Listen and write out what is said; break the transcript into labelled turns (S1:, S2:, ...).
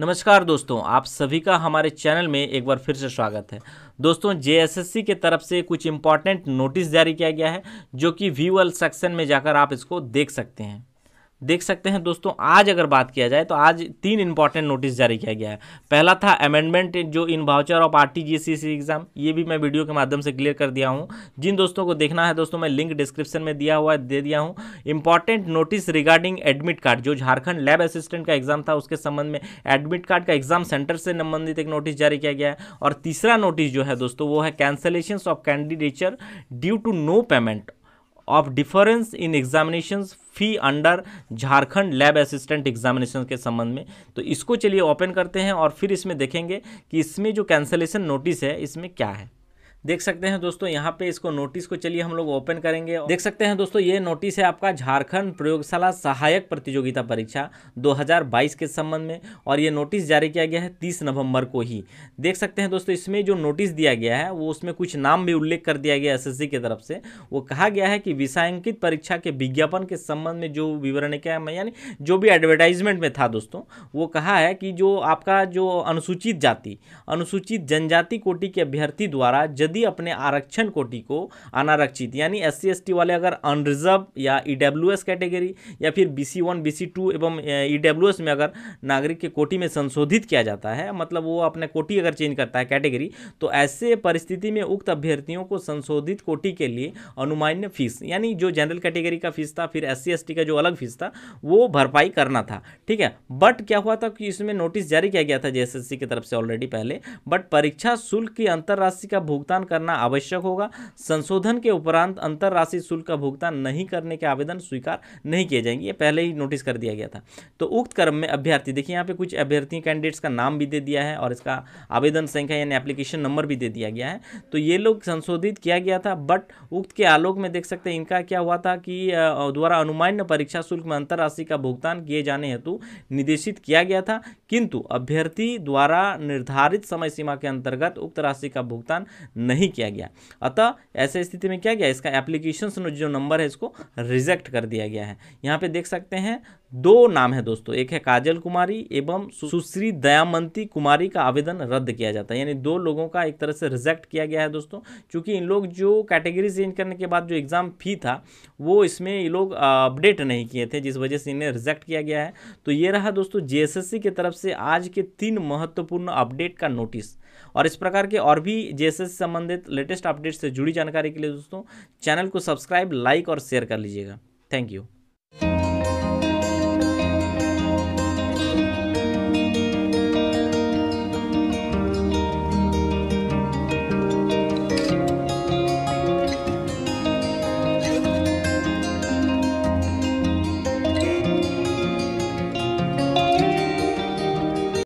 S1: नमस्कार दोस्तों आप सभी का हमारे चैनल में एक बार फिर से स्वागत है दोस्तों जेएसएससी के तरफ से कुछ इम्पॉर्टेंट नोटिस जारी किया गया है जो कि व्यूअल सेक्शन में जाकर आप इसको देख सकते हैं देख सकते हैं दोस्तों आज अगर बात किया जाए तो आज तीन इंपॉर्टेंट नोटिस जारी किया गया है पहला था अमेंडमेंट जो in voucher of R T exam ये भी मैं वीडियो के माध्यम से क्लियर कर दिया हूँ जिन दोस्तों को देखना है दोस्तों मैं लिंक डिस्क्रिप्शन में दिया हुआ दे दिया हूँ important notice regarding admit card जो झारखंड लैब असिस्टेंट का एग्जाम था उसके संबंध में एडमिट कार्ड का एग्जाम सेंटर से संबंधित एक नोटिस जारी किया गया है और तीसरा नोटिस जो है दोस्तों वो है cancellation of candidature due to no payment of difference in examination fee under Jharkhand lab assistant examination के संबंध में तो इसको चलिए ओपन करते हैं और फिर इसमें देखेंगे कि इसमें जो कैंसलेशन नोटिस है इसमें क्या है देख सकते हैं दोस्तों यहाँ पे इसको नोटिस को चलिए हम लोग ओपन करेंगे देख सकते हैं दोस्तों ये नोटिस है आपका झारखंड प्रयोगशाला सहायक प्रतियोगिता परीक्षा 2022 के संबंध में और ये नोटिस जारी किया गया है 30 नवंबर को ही देख सकते हैं दोस्तों इसमें जो नोटिस दिया गया है वो उसमें कुछ नाम भी उल्लेख कर दिया गया एसएससी की तरफ से वो कहा गया है कि विषयांकित परीक्षा के विज्ञापन के संबंध में जो विवरण क्या है यानी जो भी एडवर्टाइजमेंट में था दोस्तों वो कहा है कि जो आपका जो अनुसूचित जाति अनुसूचित जनजाति कोटि के अभ्यर्थी द्वारा यदि ही अपने आरक्षण कोटि को अनारक्षित यानी एस सी वाले अगर अनरिजर्व या ई e कैटेगरी या फिर बी सी वन एवं ई e में अगर नागरिक के कोटि में संशोधित किया जाता है मतलब वो अपने कोटि अगर चेंज करता है कैटेगरी तो ऐसे परिस्थिति में उक्त अभ्यर्थियों को संशोधित कोटि के लिए अनुमान्य फीस यानी जो जनरल कैटेगरी का फीस था फिर एस सी का जो अलग फीस था वो भरपाई करना था ठीक है बट क्या हुआ था कि इसमें नोटिस जारी किया गया था जेएसएससी की तरफ से ऑलरेडी पहले बट परीक्षा शुल्क की अंतरराष्ट्रीय का भुगतान भुगतान करना आवश्यक होगा संशोधन के उपरांत अंतर राशि शुल्क का भुगतान नहीं करने के आवेदन स्वीकार नहीं किए जाएंगे ये पहले ही नोटिस कर दिया गया था तो उक्त क्रम में अभ्यर्थी देखिए यहाँ पे कुछ अभ्यर्थी कैंडिडेट्स का नाम भी दे दिया है और इसका आवेदन संख्या यानी एप्लीकेशन नंबर भी दे दिया गया है तो ये लोग संशोधित किया गया था बट उक्त के आलोक में देख सकते हैं इनका क्या हुआ था कि द्वारा अनुमान्य परीक्षा शुल्क में अंतर राशि का भुगतान किए जाने हेतु निर्देशित किया गया था किंतु अभ्यर्थी द्वारा निर्धारित समय सीमा के अंतर्गत उक्त राशि का भुगतान नहीं किया गया अतः ऐसे स्थिति में क्या गया इसका एप्लीकेशन जो नंबर है इसको रिजेक्ट कर दिया गया है यहाँ पे देख सकते हैं दो नाम है दोस्तों एक है काजल कुमारी एवं सुश्री दयामंती कुमारी का आवेदन रद्द किया जाता है यानी दो लोगों का एक तरह से रिजेक्ट किया गया है दोस्तों क्योंकि इन लोग जो कैटेगरी चेंज करने के बाद जो एग्ज़ाम फी था वो इसमें ये लोग अपडेट नहीं किए थे जिस वजह से इन्हें रिजेक्ट किया गया है तो ये रहा दोस्तों जे की तरफ से आज के तीन महत्वपूर्ण अपडेट का नोटिस और इस प्रकार के और भी जे संबंधित लेटेस्ट अपडेट से जुड़ी जानकारी के लिए दोस्तों चैनल को सब्सक्राइब लाइक और शेयर कर लीजिएगा थैंक यू